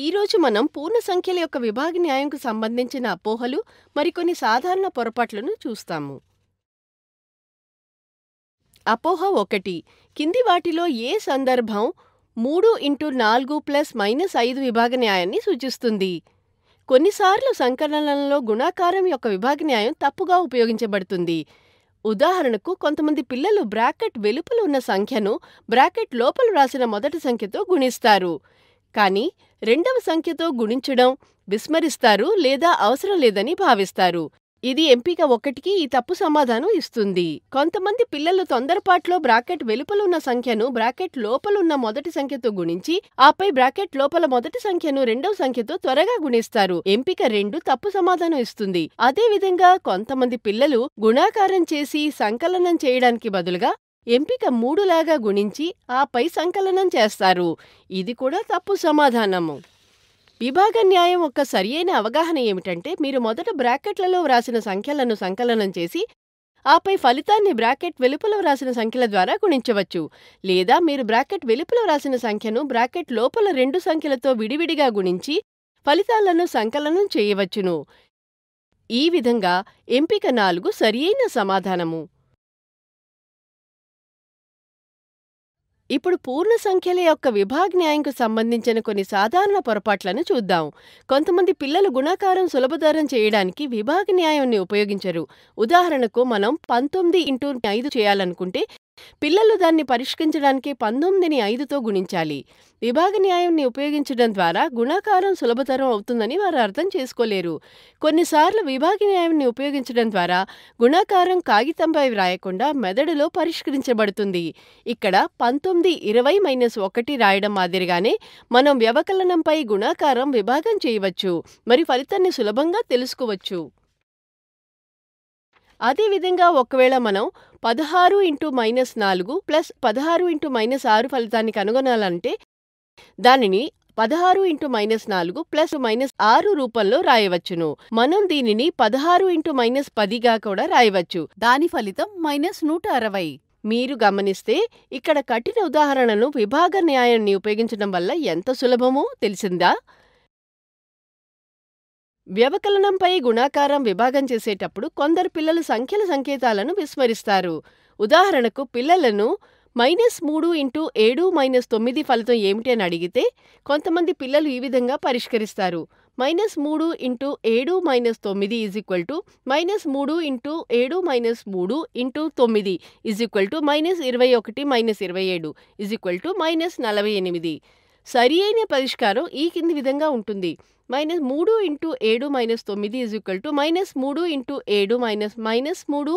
ఈరోజు మనం పూర్ణ సంఖ్యల యొక్క విభాగ న్యాయంకు సంబంధించిన అపోహలు మరికొన్ని సాధారణ పొరపాట్లను చూస్తాము అపోహ ఒకటి కింది వాటిలో ఏ సందర్భం మూడు ఇంటూ నాలుగు ప్లస్ మైనస్ ఐదు విభాగ న్యాయాన్ని సూచిస్తుంది కొన్నిసార్లు సంకలనంలో గుణాకారం యొక్క విభాగ న్యాయం తప్పుగా ఉపయోగించబడుతుంది ఉదాహరణకు కొంతమంది పిల్లలు బ్రాకెట్ వెలుపల ఉన్న సంఖ్యను బ్రాకెట్ లోపల రాసిన మొదటి సంఖ్యతో గుణిస్తారు కానీ రెండవ సంఖ్యతో గుణించడం విస్మరిస్తారు లేదా అవసరం లేదని భావిస్తారు ఇది ఎంపిక ఒకటికి ఈ తప్పు సమాధానం ఇస్తుంది కొంతమంది పిల్లలు తొందరపాట్లో బ్రాకెట్ వెలుపలున్న ఉన్న సంఖ్యను బ్రాకెట్ లోపలున్న మొదటి సంఖ్యతో గుణించి ఆపై బ్రాకెట్ లోపల మొదటి సంఖ్యను రెండవ సంఖ్యతో త్వరగా గుణిస్తారు ఎంపిక రెండు తప్పు సమాధానం ఇస్తుంది అదేవిధంగా కొంతమంది పిల్లలు గుణాకారం చేసి సంకలనం చేయడానికి బదులుగా ఎంపిక మూడులాగా గుణించి ఆపై సంకలనం చేస్తారు ఇది కూడా తప్పు సమాధానము విభాగ న్యాయం యొక్క సరియైన అవగాహన ఏమిటంటే మీరు మొదట బ్రాకెట్లలో వ్రాసిన సంఖ్యలను సంకలనం చేసి ఆపై ఫలితాన్ని బ్రాకెట్ వెలుపల వ్రాసిన సంఖ్యల ద్వారా గుణించవచ్చు లేదా మీరు బ్రాకెట్ వెలుపల వ్రాసిన సంఖ్యను బ్రాకెట్ లోపల రెండు సంఖ్యలతో విడివిడిగా గుణించి ఫలితాలను సంకలనం చేయవచ్చును ఈ విధంగా ఎంపిక నాలుగు సరియైన సమాధానము ఇప్పుడు పూర్ణ సంఖ్యల యొక్క న్యాయంకు సంబంధించిన కొన్ని సాధారణ పొరపాట్లను చూద్దాం కొంతమంది పిల్లలు గుణాకారం సులభతరం చేయడానికి న్యాయాన్ని ఉపయోగించరు ఉదాహరణకు మనం పంతొమ్మిది ఇంటూ ఐదు చేయాలనుకుంటే పిల్లలు దాన్ని పరిష్కరించడానికి పంతొమ్మిదిని ఐదుతో గుణించాలి విభాగ న్యాయంని ఉపయోగించడం ద్వారా గుణాకారం సులభతరం అవుతుందని వారు అర్థం చేసుకోలేరు కొన్నిసార్లు విభాగ న్యాయంని ఉపయోగించడం ద్వారా గుణాకారం కాగితంపై వ్రాయకుండా మెదడులో పరిష్కరించబడుతుంది ఇక్కడ పంతొమ్మిది ఇరవై మైనస్ ఒకటి రాయడం మాదిరిగానే మనం వ్యవకలనంపై గుణాకారం విభాగం చేయవచ్చు మరి ఫలితాన్ని సులభంగా తెలుసుకోవచ్చు అదేవిధంగా ఒకవేళ మనం పదహారు ఇంటూ మైనస్ నాలుగు ప్లస్ పదహారు ఇంటూ మైనస్ ఆరు ఫలితాన్ని కనుగొనాలంటే దానిని పదహారు ఇంటూ మైనస్ నాలుగు ప్లస్ మైనస్ ఆరు రూపంలో రాయవచ్చును మనం దీనిని పదహారు ఇంటూ మైనస్ పదిగా కూడా రాయవచ్చు దాని ఫలితం మైనస్ నూట అరవై మీరు గమనిస్తే ఇక్కడ కఠిన ఉదాహరణను విభాగ న్యాయాన్ని ఉపయోగించడం వల్ల ఎంత సులభమో తెలిసిందా వ్యవకలనంపై గుణాకారం విభాగం చేసేటప్పుడు కొందరు పిల్లలు సంఖ్యల సంకేతాలను విస్మరిస్తారు ఉదాహరణకు పిల్లలను మైనస్ మూడు ఇంటూ ఏడు మైనస్ తొమ్మిది ఫలితం ఏమిటని అడిగితే కొంతమంది పిల్లలు ఈ విధంగా పరిష్కరిస్తారు మైనస్ మూడు ఇంటూ ఏడు మైనస్ తొమ్మిది ఈజ్ ఈక్వల్ టు మైనస్ మూడు ఇంటూ ఏడు మైనస్ మూడు ఇంటూ తొమ్మిది ఈజ్ ఈక్వల్ టు మైనస్ ఇరవై ఒకటి మైనస్ ఇరవై ఏడు ఈజ్ ఈక్వల్ టు మైనస్ నలభై ఎనిమిది సరి అయిన పరిష్కారం ఈ కింది విధంగా ఉంటుంది మైనస్ మూడు ఇంటూ ఏడు మైనస్ తొమ్మిది ఇజ్ ఈక్వల్ టు మైనస్ మూడు ఇంటూ ఏడు మైనస్ మైనస్ మూడు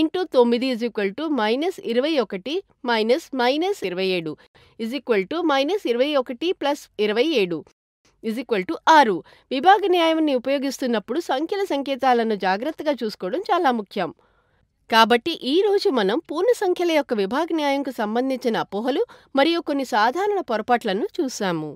ఇంటూ తొమ్మిది ఇజ్ ఈక్వల్ టు మైనస్ ఇరవై ఒకటి మైనస్ మైనస్ ఇరవై ఏడు ఇజ్ ఈక్వల్ టు మైనస్ ఇరవై ఒకటి ప్లస్ ఇరవై ఏడు ఇజ్ ఈక్వల్ టు ఆరు విభాగ న్యాయాన్ని ఉపయోగిస్తున్నప్పుడు సంఖ్యల సంకేతాలను జాగ్రత్తగా చూసుకోవడం చాలా ముఖ్యం కాబట్టి ఈ రోజు మనం పూర్ణ సంఖ్యల యొక్క విభాగ న్యాయంకు సంబంధించిన అపోహలు మరియు కొన్ని సాధారణ పొరపాట్లను చూసాము